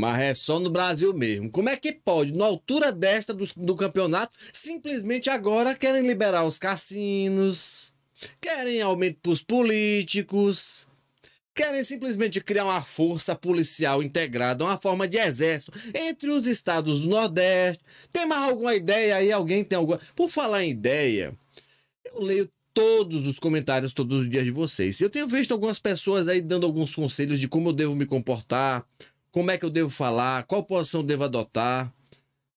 Mas é só no Brasil mesmo. Como é que pode, na altura desta do, do campeonato, simplesmente agora querem liberar os cassinos, querem aumento para os políticos, querem simplesmente criar uma força policial integrada, uma forma de exército entre os estados do Nordeste. Tem mais alguma ideia aí? Alguém tem alguma? Por falar em ideia, eu leio todos os comentários todos os dias de vocês. Eu tenho visto algumas pessoas aí dando alguns conselhos de como eu devo me comportar, como é que eu devo falar, qual posição eu devo adotar.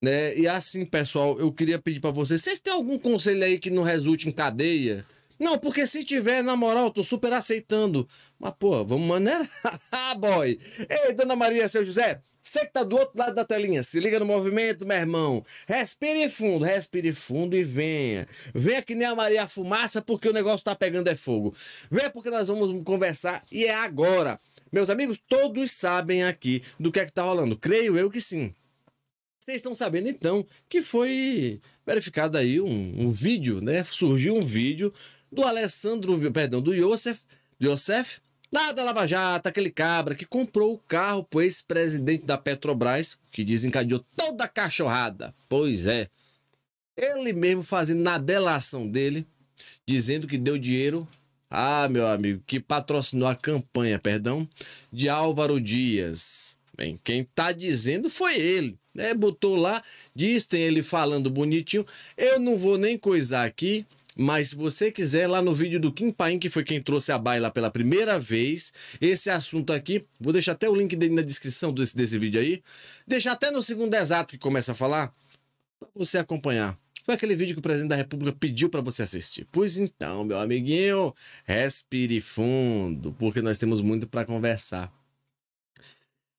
Né? E assim, pessoal, eu queria pedir para vocês, vocês têm algum conselho aí que não resulte em cadeia? Não, porque se tiver, na moral, tô super aceitando. Mas, pô, vamos maneirar, ah, boy. Ei, Dona Maria, seu José, você que tá do outro lado da telinha, se liga no movimento, meu irmão. Respire fundo, respire fundo e venha. Venha que nem a Maria Fumaça, porque o negócio tá pegando é fogo. Venha porque nós vamos conversar e é agora. Meus amigos, todos sabem aqui do que é que tá rolando. Creio eu que sim. Vocês estão sabendo então que foi verificado aí um, um vídeo, né? Surgiu um vídeo do Alessandro, perdão, do Yosef, Yosef lá da Lava Jato, aquele cabra que comprou o carro pro ex-presidente da Petrobras, que desencadeou toda a cachorrada. Pois é. Ele mesmo fazendo na delação dele, dizendo que deu dinheiro ah, meu amigo, que patrocinou a campanha, perdão, de Álvaro Dias. Bem, quem tá dizendo foi ele, né? Botou lá, diz, tem ele falando bonitinho. Eu não vou nem coisar aqui, mas se você quiser, lá no vídeo do Kim Paim, que foi quem trouxe a baila pela primeira vez, esse assunto aqui, vou deixar até o link dele na descrição desse, desse vídeo aí, deixar até no segundo exato que começa a falar, para você acompanhar. Foi aquele vídeo que o presidente da República pediu para você assistir. Pois então, meu amiguinho, respire fundo, porque nós temos muito para conversar.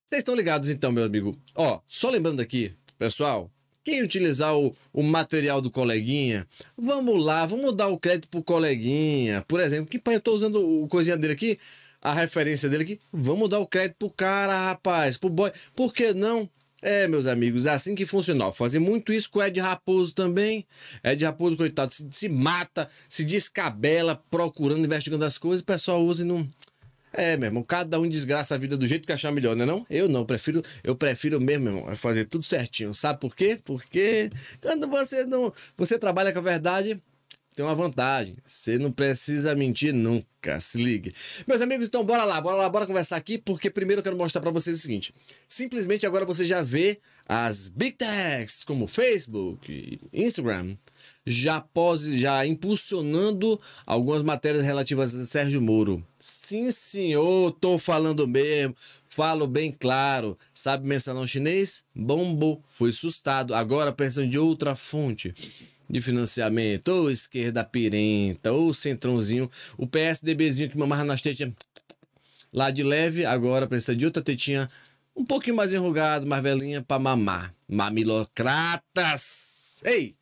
Vocês estão ligados então, meu amigo? Ó, só lembrando aqui, pessoal, quem utilizar o, o, material do coleguinha, vamos lá, vamos dar o crédito pro coleguinha. Por exemplo, que eu tô usando o coisinha dele aqui, a referência dele aqui, vamos dar o crédito pro cara, rapaz, pro boy. Por que não? É, meus amigos, é assim que funciona. Fazer muito isso com o Ed Raposo também. Ed Raposo, coitado, se, se mata, se descabela, procurando, investigando as coisas, o pessoal usa e não. É, meu irmão, cada um desgraça a vida do jeito que achar melhor, né não, não? Eu não, prefiro, eu prefiro mesmo, meu irmão, é fazer tudo certinho. Sabe por quê? Porque quando você não, você trabalha com a verdade, tem uma vantagem. Você não precisa mentir nunca, se ligue. Meus amigos, então bora lá, bora lá, bora conversar aqui, porque primeiro eu quero mostrar para vocês o seguinte. Simplesmente agora você já vê as Big Techs, como Facebook, Instagram, já, pose, já impulsionando algumas matérias relativas a Sérgio Moro. Sim, senhor, tô falando mesmo. Falo bem claro. Sabe mensalão chinês? Bombou, foi sustado. Agora pensando de outra fonte de financiamento, ou esquerda pirenta, ou centrãozinho, o PSDBzinho que mamava nas tetinhas lá de leve, agora precisa de outra tetinha um pouquinho mais enrugado, mais velhinha, pra mamar. Mamilocratas! Ei!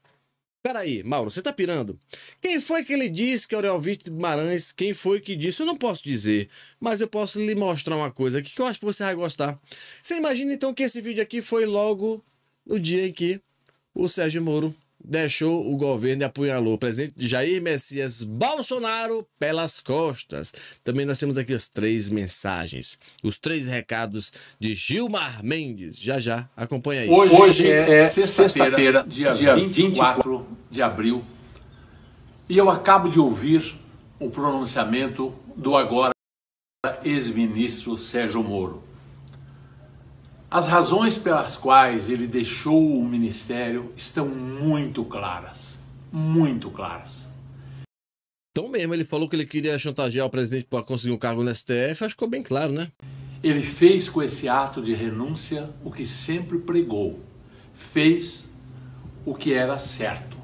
Peraí, Mauro, você tá pirando? Quem foi que ele disse que Aurel Vítor Guimarães? Quem foi que disse? Eu não posso dizer, mas eu posso lhe mostrar uma coisa aqui que eu acho que você vai gostar. Você imagina então que esse vídeo aqui foi logo no dia em que o Sérgio Moro deixou o governo e apunhalou o presidente Jair Messias Bolsonaro pelas costas. Também nós temos aqui as três mensagens, os três recados de Gilmar Mendes. Já já, acompanha aí. Hoje, Hoje é, é sexta-feira, sexta dia, dia 24, 24 de abril, e eu acabo de ouvir o pronunciamento do agora ex-ministro Sérgio Moro. As razões pelas quais ele deixou o ministério estão muito claras. Muito claras. Então, mesmo, ele falou que ele queria chantagear o presidente para conseguir um cargo no STF, acho que ficou bem claro, né? Ele fez com esse ato de renúncia o que sempre pregou. Fez o que era certo.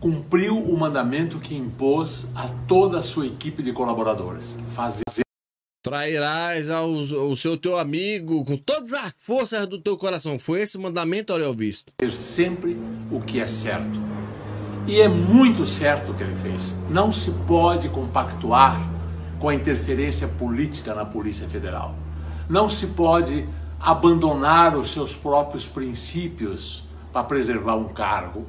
Cumpriu o mandamento que impôs a toda a sua equipe de colaboradores. Fazer Trairás aos, ao seu teu amigo com todas as forças do teu coração. Foi esse mandamento, Aurel Visto. Ter sempre o que é certo. E é muito certo o que ele fez. Não se pode compactuar com a interferência política na Polícia Federal. Não se pode abandonar os seus próprios princípios para preservar um cargo.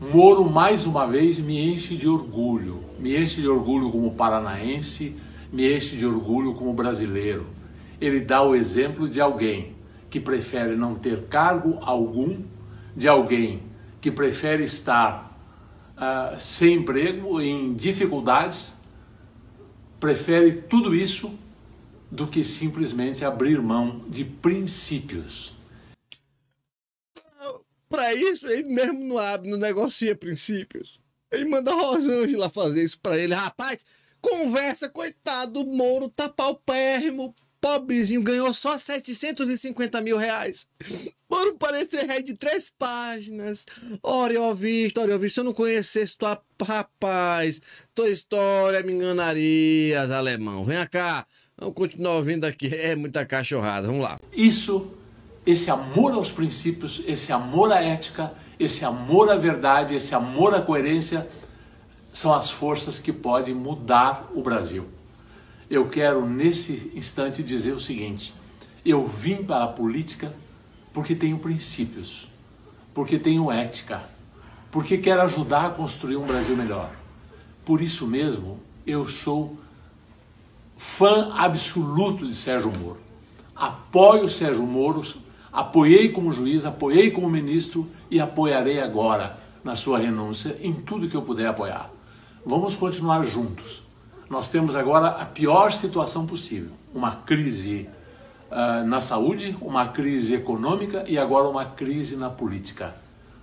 Moro, mais uma vez, me enche de orgulho. Me enche de orgulho como paranaense me enche de orgulho como brasileiro. Ele dá o exemplo de alguém que prefere não ter cargo algum, de alguém que prefere estar uh, sem emprego, em dificuldades, prefere tudo isso do que simplesmente abrir mão de princípios. Para isso, ele mesmo não abre, não negocia princípios. Ele manda a Rosângela fazer isso para ele. Rapaz, Conversa, coitado, Moro tá paupérrimo. Pobrezinho ganhou só 750 mil reais. Moro parece ré de três páginas. Oreo Visto, Oreo Visto, se eu não conhecesse tua rapaz, tua história me enganarias, alemão. Vem cá, vamos continuar ouvindo aqui. É muita cachorrada, vamos lá. Isso, esse amor aos princípios, esse amor à ética, esse amor à verdade, esse amor à coerência são as forças que podem mudar o Brasil. Eu quero, nesse instante, dizer o seguinte: eu vim para a política porque tenho princípios, porque tenho ética, porque quero ajudar a construir um Brasil melhor. Por isso mesmo, eu sou fã absoluto de Sérgio Moro. Apoio Sérgio Moro, apoiei como juiz, apoiei como ministro e apoiarei agora na sua renúncia em tudo que eu puder apoiar vamos continuar juntos. Nós temos agora a pior situação possível: uma crise uh, na saúde, uma crise econômica e agora uma crise na política.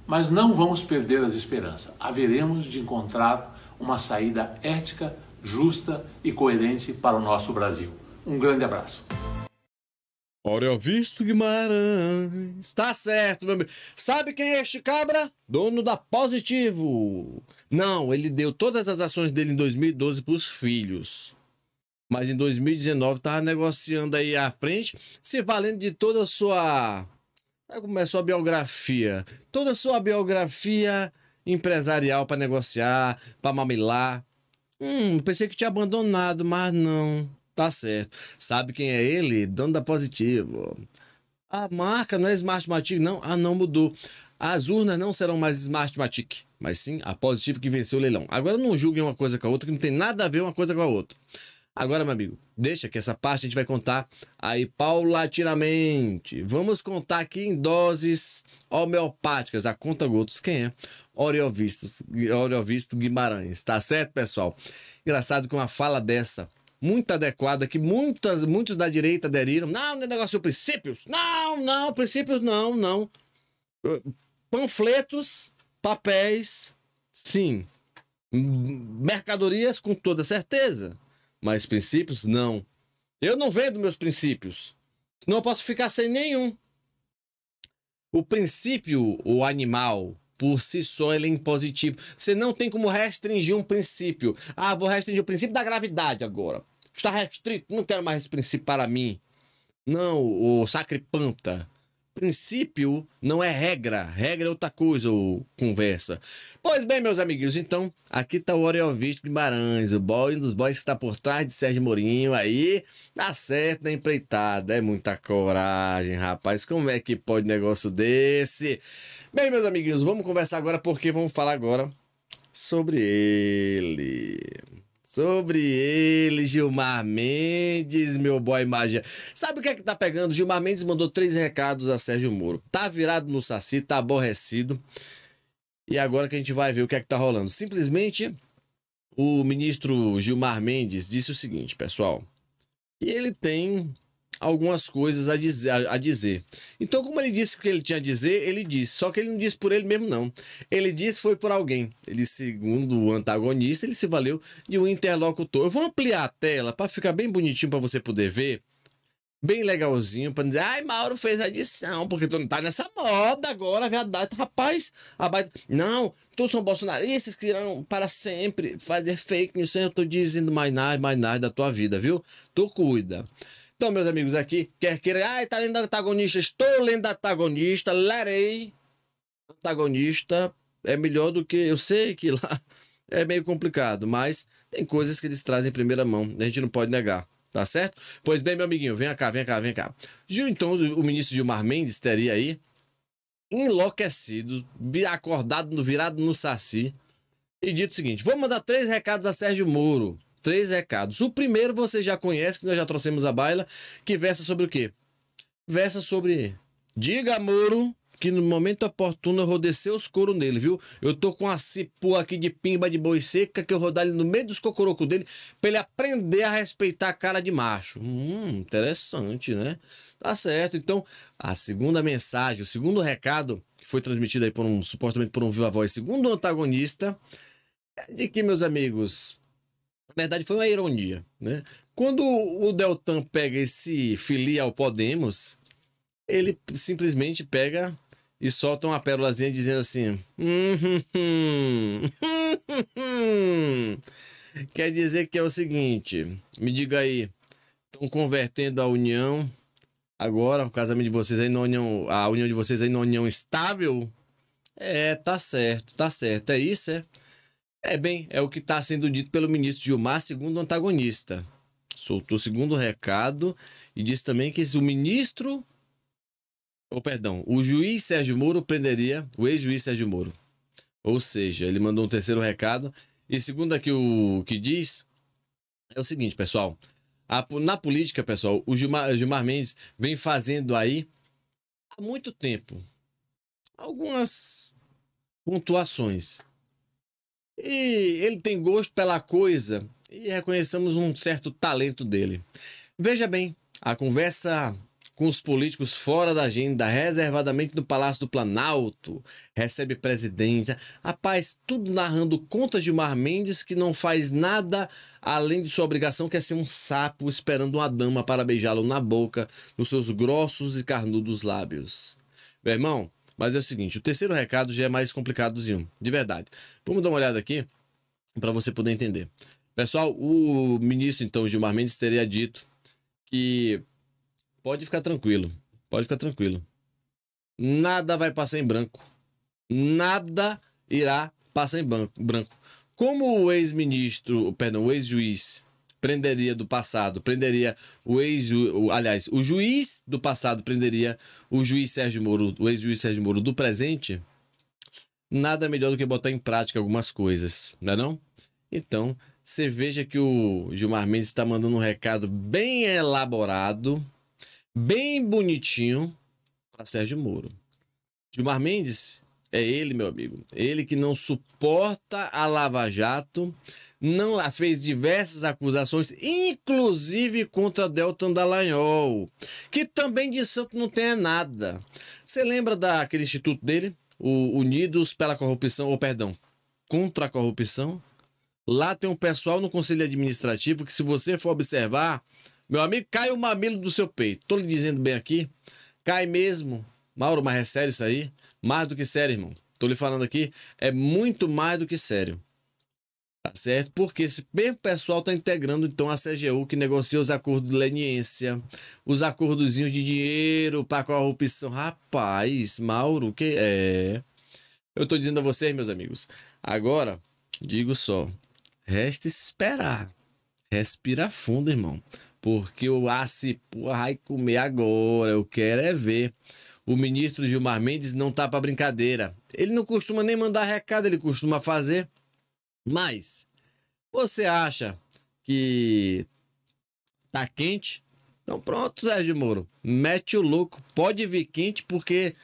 Mas não vamos perder as esperanças. Haveremos de encontrar uma saída ética, justa e coerente para o nosso Brasil. Um grande abraço. Aurel Visto Guimarães. está certo, meu amigo. Sabe quem é este cabra? Dono da Positivo. Não, ele deu todas as ações dele em 2012 para os filhos. Mas em 2019 estava negociando aí à frente, se valendo de toda a sua. Como é a sua biografia? Toda a sua biografia empresarial para negociar, para mamilar. Hum, pensei que tinha abandonado, mas não. Tá certo. Sabe quem é ele? Dando da Positivo. A marca não é Smart Matic, não? Ah, não mudou. As urnas não serão mais Smartmatic, mas sim a positiva que venceu o leilão. Agora não julguem uma coisa com a outra, que não tem nada a ver uma coisa com a outra. Agora, meu amigo, deixa que essa parte a gente vai contar aí paulatinamente. Vamos contar aqui em doses homeopáticas, a conta gotos, quem é? Oriovistos, Oriovisto Guimarães, tá certo, pessoal? Engraçado que uma fala dessa, muito adequada, que muitas, muitos da direita aderiram. Não, não é negócio de princípios. Não, não, princípios não, não panfletos, papéis, sim. Mercadorias, com toda certeza. Mas princípios, não. Eu não vendo meus princípios. Senão eu posso ficar sem nenhum. O princípio, o animal, por si só, ele é impositivo. Você não tem como restringir um princípio. Ah, vou restringir o princípio da gravidade agora. Está restrito, não quero mais esse princípio para mim. Não, o sacripanta princípio não é regra. Regra é outra coisa ou conversa. Pois bem, meus amiguinhos, então, aqui está o Oreovitch Guimarães, o boy um dos boys que está por trás de Sérgio Mourinho aí. Dá tá certo né, tá empreitada. É muita coragem, rapaz. Como é que pode negócio desse? Bem, meus amiguinhos, vamos conversar agora porque vamos falar agora sobre ele. Sobre ele, Gilmar Mendes, meu boy magia. Sabe o que é que tá pegando? Gilmar Mendes mandou três recados a Sérgio Moro. Tá virado no saci, tá aborrecido. E agora que a gente vai ver o que é que tá rolando. Simplesmente, o ministro Gilmar Mendes disse o seguinte, pessoal. E ele tem algumas coisas a dizer, a, a dizer. Então, como ele disse o que ele tinha a dizer, ele disse. Só que ele não disse por ele mesmo, não. Ele disse foi por alguém. Ele, segundo o antagonista, ele se valeu de um interlocutor. Eu vou ampliar a tela para ficar bem bonitinho para você poder ver bem legalzinho para dizer, ai, Mauro fez adição, porque tu não tá nessa moda agora, verdade, rapaz. A baita... Não, tu são bolsonaristas que irão para sempre fazer fake news, eu tô dizendo mais nada, mais nada da tua vida, viu? Tu cuida. Então, meus amigos, aqui, quer querer ai, tá lendo antagonista, estou lendo antagonista, lerei Antagonista é melhor do que. Eu sei que lá é meio complicado, mas tem coisas que eles trazem em primeira mão, a gente não pode negar. Tá certo? Pois bem, meu amiguinho, vem cá, vem cá, vem cá. Então, o ministro Gilmar Mendes teria aí enlouquecido, acordado, virado no saci, e dito o seguinte: vou mandar três recados a Sérgio Moro três recados. O primeiro você já conhece, que nós já trouxemos a baila, que versa sobre o quê? Versa sobre. Diga, Moro que no momento oportuno eu vou descer os coros nele, viu? Eu tô com a cipó aqui de pimba de boi seca que eu vou dar ele no meio dos cocorocos dele pra ele aprender a respeitar a cara de macho. Hum, interessante, né? Tá certo. Então, a segunda mensagem, o segundo recado que foi transmitido aí por um, supostamente por um viva voz, segundo o antagonista, é de que, meus amigos, na verdade, foi uma ironia, né? Quando o Deltan pega esse filial ao Podemos, ele simplesmente pega e solta uma pérolazinha dizendo assim: hum, hum, hum, Quer dizer que é o seguinte, me diga aí, estão convertendo a união agora, o casamento de vocês aí na união, a união de vocês aí na união estável? É, tá certo, tá certo, é isso, é? É bem, é o que está sendo dito pelo ministro Gilmar, segundo o antagonista. Soltou segundo recado e disse também que o ministro. Ou, oh, perdão, o juiz Sérgio Moro prenderia o ex-juiz Sérgio Moro. Ou seja, ele mandou um terceiro recado. E segundo aqui o que diz, é o seguinte, pessoal. A, na política, pessoal, o Gilmar, o Gilmar Mendes vem fazendo aí há muito tempo algumas pontuações. E ele tem gosto pela coisa e reconhecemos um certo talento dele. Veja bem, a conversa com os políticos fora da agenda, reservadamente no Palácio do Planalto, recebe presidente, rapaz, tudo narrando contas de Mar Mendes que não faz nada além de sua obrigação, que é ser um sapo esperando uma dama para beijá-lo na boca, nos seus grossos e carnudos lábios. Meu irmão, mas é o seguinte, o terceiro recado já é mais complicadozinho, de verdade. Vamos dar uma olhada aqui para você poder entender. Pessoal, o ministro então Gilmar Mendes teria dito que pode ficar tranquilo, pode ficar tranquilo. Nada vai passar em branco. Nada irá passar em branco. Como o ex-ministro, perdão, o ex-juiz prenderia do passado, prenderia o ex, o, aliás, o juiz do passado prenderia o juiz Sérgio Moro, o ex-juiz Sérgio Moro do presente, nada melhor do que botar em prática algumas coisas, não é não? Então, você veja que o Gilmar Mendes está mandando um recado bem elaborado, bem bonitinho para Sérgio Moro. Gilmar Mendes, é ele, meu amigo. Ele que não suporta a Lava Jato, não lá fez diversas acusações, inclusive contra Delton Dallagnol, que também de santo não tem nada. Você lembra daquele instituto dele? O Unidos pela Corrupção, ou perdão, contra a corrupção? Lá tem um pessoal no conselho administrativo que se você for observar, meu amigo, cai o mamilo do seu peito. Tô lhe dizendo bem aqui, cai mesmo. Mauro, mas é sério isso aí? Mais do que sério, irmão. Tô lhe falando aqui, é muito mais do que sério. Tá certo? Porque esse mesmo pessoal tá integrando então a CGU que negocia os acordos de leniência, os acordozinhos de dinheiro para corrupção. Rapaz, Mauro, que é. Eu tô dizendo a vocês, meus amigos. Agora, digo só, resta esperar. Respira fundo, irmão. Porque o Aci, porra, vai comer agora. Eu quero é ver o ministro Gilmar Mendes não tá para brincadeira. Ele não costuma nem mandar recado, ele costuma fazer. Mas você acha que tá quente? Então pronto, Sérgio Moro. Mete o louco. Pode vir quente porque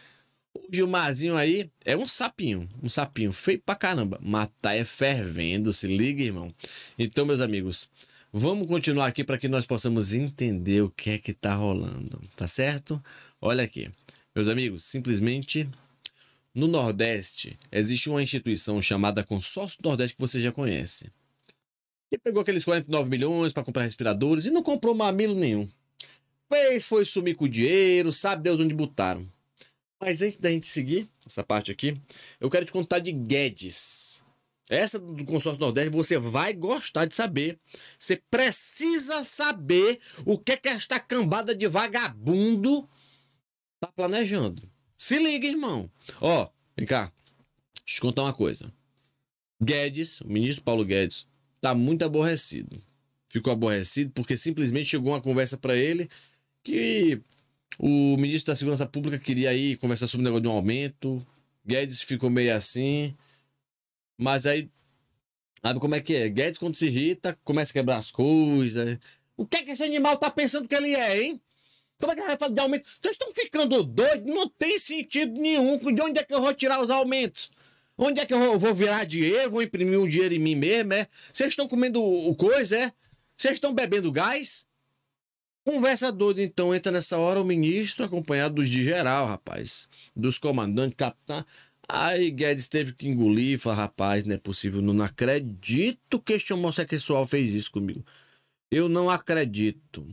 o Gilmarzinho aí é um sapinho, um sapinho feio pra caramba, mas tá é fervendo, se liga, irmão. Então, meus amigos, vamos continuar aqui para que nós possamos entender o que é que tá rolando, tá certo? Olha aqui. Meus amigos, simplesmente no Nordeste existe uma instituição chamada Consórcio Nordeste que você já conhece. Que pegou aqueles 49 milhões para comprar respiradores e não comprou mamilo nenhum. Fez, foi sumir com o dinheiro, sabe Deus onde botaram. Mas antes da gente seguir essa parte aqui, eu quero te contar de Guedes. Essa do consórcio Nordeste você vai gostar de saber. Você precisa saber o que é que é esta cambada de vagabundo tá planejando. Se liga, irmão. Ó, vem cá. Deixa eu te contar uma coisa. Guedes, o ministro Paulo Guedes, tá muito aborrecido. Ficou aborrecido porque simplesmente chegou uma conversa para ele que o ministro da Segurança Pública queria aí conversar sobre o negócio de um aumento. Guedes ficou meio assim. Mas aí, sabe como é que é? Guedes, quando se irrita, começa a quebrar as coisas. O que é que esse animal tá pensando que ele é, hein? como Toda vai fazer de aumento. Vocês estão ficando doidos? Não tem sentido nenhum. De onde é que eu vou tirar os aumentos? Onde é que eu vou virar dinheiro? Vou imprimir um dinheiro em mim mesmo, é? Vocês estão comendo o coisa, é? Vocês estão bebendo gás? Conversa doida, então, entra nessa hora o ministro, acompanhado dos de geral, rapaz. Dos comandantes, capitã. Aí Guedes teve que engolir e falar, rapaz, não é possível, não acredito que este homossexual fez isso comigo. Eu não acredito.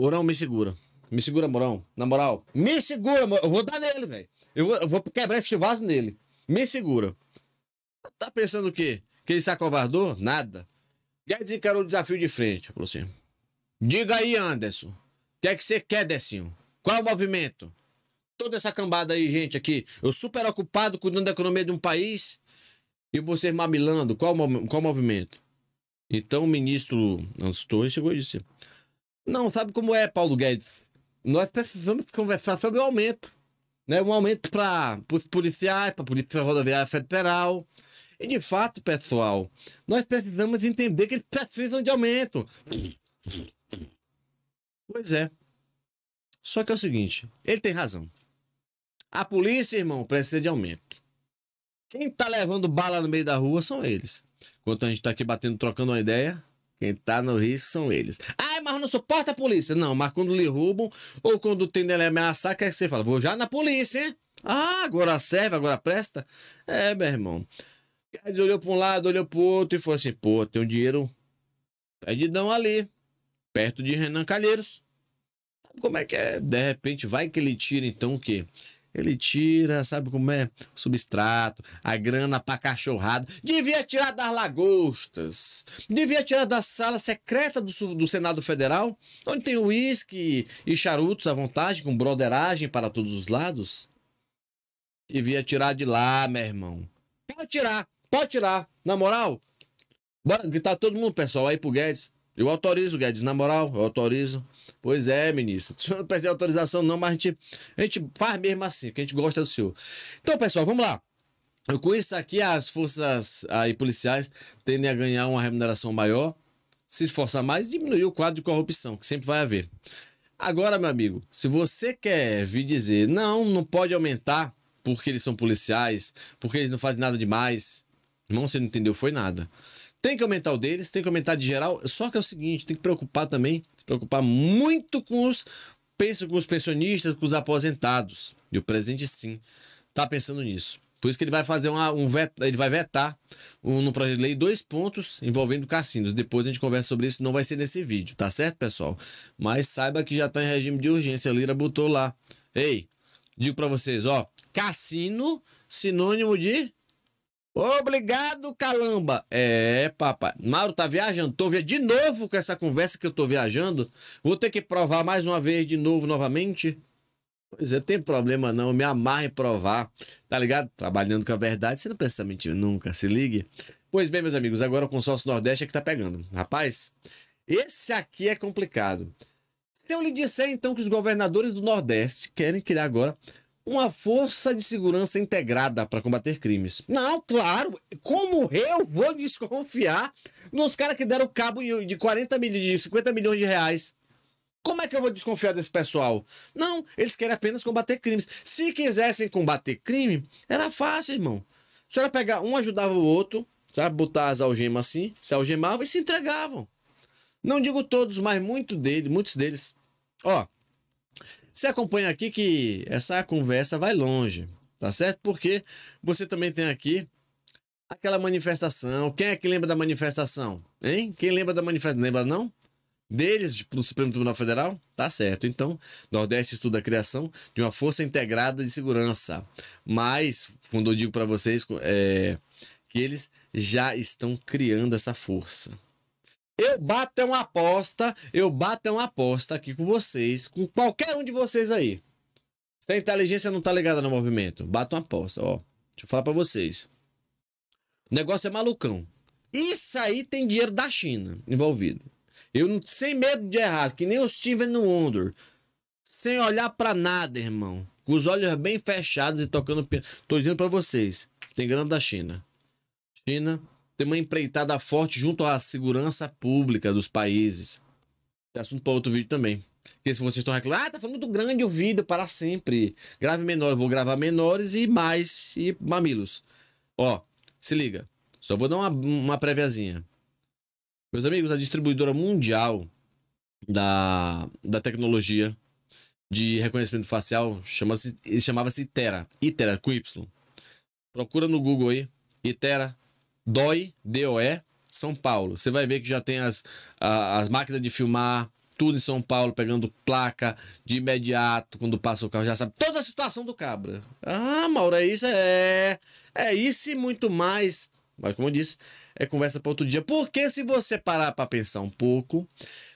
Morão, me segura. Me segura, Morão. Na moral, me segura, Morão. Eu vou dar nele, velho. Eu vou, eu vou quebrar este vaso nele. Me segura. Tá pensando o quê? Que ele se acovardou? Nada. que encarou o desafio de frente. Falou assim: Diga aí, Anderson. O que é que você quer, dessinho? Qual é o movimento? Toda essa cambada aí, gente, aqui. Eu super ocupado cuidando da economia de um país. E vocês mamilando. Qual, qual o movimento? Então o ministro Anstoi chegou e disse: não, sabe como é, Paulo Guedes? Nós precisamos conversar sobre o aumento. Né? Um aumento para os policiais, para a Polícia Rodoviária Federal. E de fato, pessoal, nós precisamos entender que eles precisam de aumento. Pois é. Só que é o seguinte, ele tem razão. A polícia, irmão, precisa de aumento. Quem tá levando bala no meio da rua são eles. Enquanto a gente tá aqui batendo, trocando uma ideia, quem tá no risco são eles. Ah, mas não suporta a polícia. Não, mas quando lhe roubam ou quando tem dele ameaçar, quer que você fala, vou já na polícia, hein? Ah, agora serve, agora presta? É, meu irmão. ele olhou para um lado, olhou para outro e falou assim: pô, tem um dinheiro perdidão ali, perto de Renan Calheiros. Sabe como é que é? De repente, vai que ele tira então o quê? Ele tira, sabe como é? Substrato, a grana pra cachorrada. Devia tirar das lagostas. Devia tirar da sala secreta do, do Senado Federal, onde tem uísque e charutos à vontade, com broderagem para todos os lados. Devia tirar de lá, meu irmão. Pode tirar, pode tirar. Na moral, bora gritar todo mundo, pessoal, aí pro Guedes. Eu autorizo, Guedes, na moral, eu autorizo. Pois é, ministro. O senhor não precisa autorização, não, mas a gente, a gente faz mesmo assim, que a gente gosta do senhor. Então, pessoal, vamos lá. Com isso aqui, as forças aí, policiais tendem a ganhar uma remuneração maior, se esforçar mais e diminuir o quadro de corrupção, que sempre vai haver. Agora, meu amigo, se você quer vir dizer, não, não pode aumentar porque eles são policiais, porque eles não fazem nada demais, irmão, você não entendeu, foi nada. Tem que aumentar o deles, tem que aumentar de geral. Só que é o seguinte, tem que preocupar também, se preocupar muito com os, com os pensionistas, com os aposentados. E o presidente sim está pensando nisso. Por isso que ele vai fazer uma, um veto, ele vai vetar um, no projeto de lei dois pontos envolvendo cassinos. Depois a gente conversa sobre isso, não vai ser nesse vídeo, tá certo, pessoal? Mas saiba que já está em regime de urgência. A Lira botou lá. Ei, digo para vocês, ó, cassino sinônimo de Obrigado, calamba. É, papai. Mauro tá viajando. Tô viajando de novo com essa conversa que eu tô viajando. Vou ter que provar mais uma vez, de novo, novamente. Pois é, tem problema não. me amarre, em provar. Tá ligado? Trabalhando com a verdade, você não precisa mentir nunca. Se ligue. Pois bem, meus amigos, agora o consórcio Nordeste é que tá pegando. Rapaz, esse aqui é complicado. Se eu lhe disser, então, que os governadores do Nordeste querem criar agora uma força de segurança integrada para combater crimes. Não, claro, como eu vou desconfiar nos caras que deram cabo de 40 milhões, de 50 milhões de reais? Como é que eu vou desconfiar desse pessoal? Não, eles querem apenas combater crimes. Se quisessem combater crime, era fácil, irmão. Só era pegar um ajudava o outro, sabe, botar as algemas assim, se algemavam e se entregavam. Não digo todos, mas muito deles, muitos deles. Ó, você acompanha aqui que essa conversa vai longe, tá certo? Porque você também tem aqui aquela manifestação. Quem é que lembra da manifestação? Hein? Quem lembra da manifestação? Lembra não? Deles, do tipo, Supremo Tribunal Federal? Tá certo. Então, Nordeste estuda a criação de uma força integrada de segurança. Mas, quando eu digo para vocês é, que eles já estão criando essa força. Eu bato uma aposta, eu bato uma aposta aqui com vocês, com qualquer um de vocês aí. Se a inteligência não tá ligada no movimento, bato uma aposta, ó. Deixa eu falar pra vocês. O negócio é malucão. Isso aí tem dinheiro da China envolvido. Eu não, sem medo de errar, que nem o Steven Wonder. Sem olhar para nada, irmão. Com os olhos bem fechados e tocando piano. Tô dizendo para vocês, tem grana da China. China tem uma empreitada forte junto à segurança pública dos países. Tem assunto para outro vídeo também. Porque se vocês estão reclamando, ah, tá falando muito grande o vídeo para sempre. Grave menor, vou gravar menores e mais e mamilos. Ó, se liga. Só vou dar uma, uma préviazinha. Meus amigos, a distribuidora mundial da, da tecnologia de reconhecimento facial chama-se chamava-se Itera. Itera com Y. Procura no Google aí, Itera DOE, DOE, São Paulo. Você vai ver que já tem as, as máquinas de filmar, tudo em São Paulo, pegando placa de imediato, quando passa o carro, já sabe toda a situação do cabra. Ah, Mauro, é isso, é. É isso e muito mais. Mas, como eu disse, é conversa para outro dia. Porque se você parar para pensar um pouco,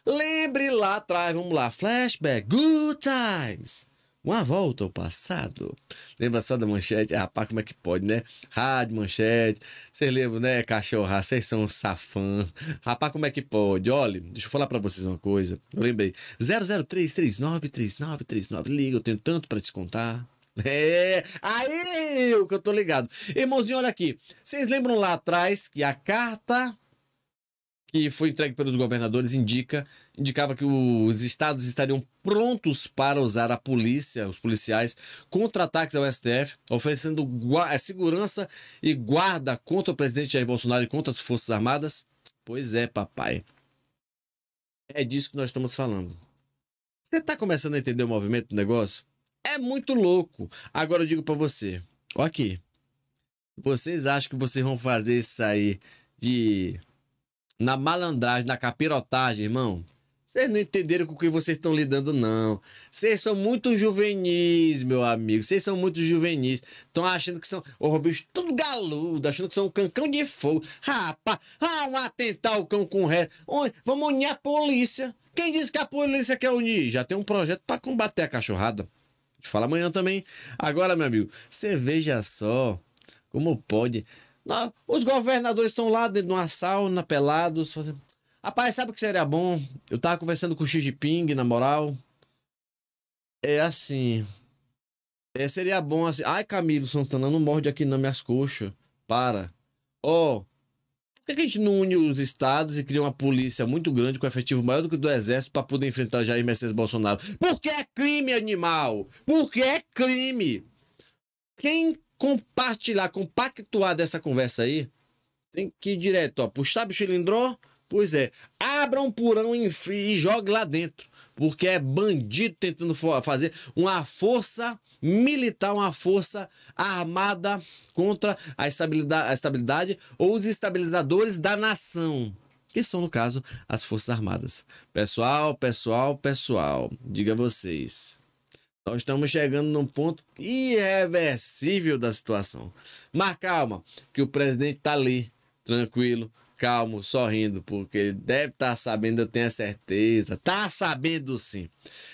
lembre lá atrás, vamos lá, flashback, good times. Uma volta ao passado. Lembra só da manchete? Ah, como é que pode, né? Rádio, manchete. Vocês lembram, né, cachorra? Vocês são safã. Rapaz, como é que pode? Olha, deixa eu falar para vocês uma coisa. Eu lembrei. 003393939. Liga, eu tenho tanto para descontar. É, aí é eu que eu tô ligado. Irmãozinho, olha aqui. Vocês lembram lá atrás que a carta que foi entregue pelos governadores indica indicava que os estados estariam prontos para usar a polícia, os policiais, contra ataques ao STF, oferecendo eh, segurança e guarda contra o presidente Jair Bolsonaro e contra as Forças Armadas? Pois é, papai. É disso que nós estamos falando. Você está começando a entender o movimento do negócio? É muito louco. Agora eu digo para você, ó aqui. Vocês acham que vocês vão fazer isso aí de na malandragem, na capirotagem, irmão. Vocês não entenderam com o que vocês estão lidando, não. Vocês são muito juvenis, meu amigo. Vocês são muito juvenis. Estão achando que são. Ô, oh, bicho, tudo galudo, achando que são um cancão de fogo. Rapaz, ah, um atentar o cão com ré. Vamos unir a polícia. Quem disse que a polícia quer unir? Já tem um projeto para combater a cachorrada. Te fala amanhã também. Agora, meu amigo, você veja só como pode os governadores estão lá dentro de uma sauna, pelados, fazendo. Rapaz, sabe o que seria bom? Eu tava conversando com o Xi Jinping, na moral. É assim. É, seria bom assim. Ai, Camilo Santana, não morde aqui nas minhas coxas. Para. Ó. Oh, por que a gente não une os estados e cria uma polícia muito grande com efetivo maior do que o do exército para poder enfrentar Jair Messias Bolsonaro? Porque é crime, animal! Porque é crime! Quem compartilhar, compactuar dessa conversa aí, tem que ir direto, ó, puxar o chilindró, pois é, abra um purão e, e jogue lá dentro, porque é bandido tentando fazer uma força militar, uma força armada contra a estabilidade, a estabilidade ou os estabilizadores da nação que são, no caso, as Forças Armadas. Pessoal, pessoal, pessoal, diga vocês. Nós estamos chegando num ponto irreversível da situação. Mas calma, que o presidente está ali, tranquilo, calmo, sorrindo, porque ele deve estar tá sabendo, eu tenho a certeza. Tá sabendo sim.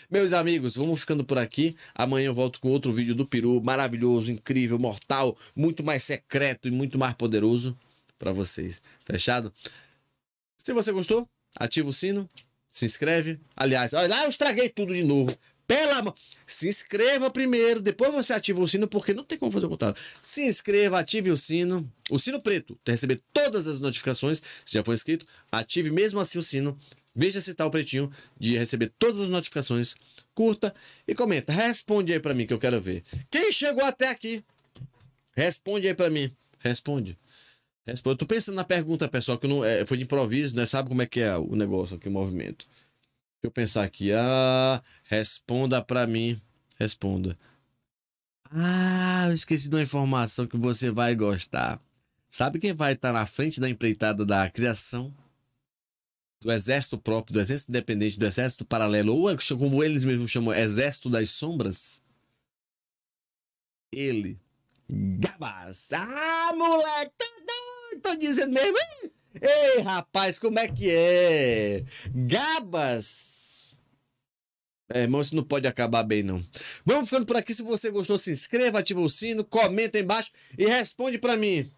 Meus amigos, vamos ficando por aqui. Amanhã eu volto com outro vídeo do Peru, maravilhoso, incrível, mortal, muito mais secreto e muito mais poderoso para vocês. Fechado? Se você gostou, ativa o sino, se inscreve. Aliás, olha lá, eu estraguei tudo de novo. Pela amor. Se inscreva primeiro, depois você ativa o sino, porque não tem como fazer o contrário. Se inscreva, ative o sino, o sino preto, para receber todas as notificações. Se já for inscrito, ative mesmo assim o sino. Veja se tá o pretinho de receber todas as notificações. Curta e comenta. Responde aí para mim que eu quero ver. Quem chegou até aqui? Responde aí para mim. Responde. Responde. Eu tô pensando na pergunta, pessoal, que não é, foi de improviso, né? Sabe como é que é o negócio aqui, o movimento eu pensar aqui. Ah, responda para mim. Responda. Ah, eu esqueci de uma informação que você vai gostar. Sabe quem vai estar tá na frente da empreitada da criação? Do exército próprio, do exército independente, do exército paralelo, ou é como eles mesmos chamam, exército das sombras? Ele. Gabas. Ah, moleque, tô, tá tô dizendo mesmo, hein? Ei, rapaz, como é que é? Gabas! É, irmão, isso não pode acabar bem, não. Vamos ficando por aqui. Se você gostou, se inscreva, ativa o sino, comenta aí embaixo e responde para mim.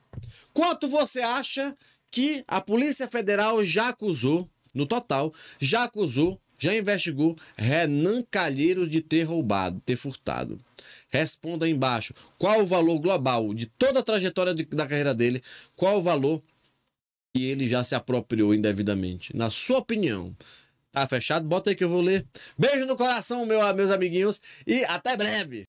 Quanto você acha que a Polícia Federal já acusou, no total, já acusou, já investigou Renan Calheiro de ter roubado, ter furtado? Responda aí embaixo. Qual o valor global de toda a trajetória de, da carreira dele? Qual o valor que ele já se apropriou indevidamente. Na sua opinião, tá fechado? Bota aí que eu vou ler. Beijo no coração, meu, meus amiguinhos, e até breve!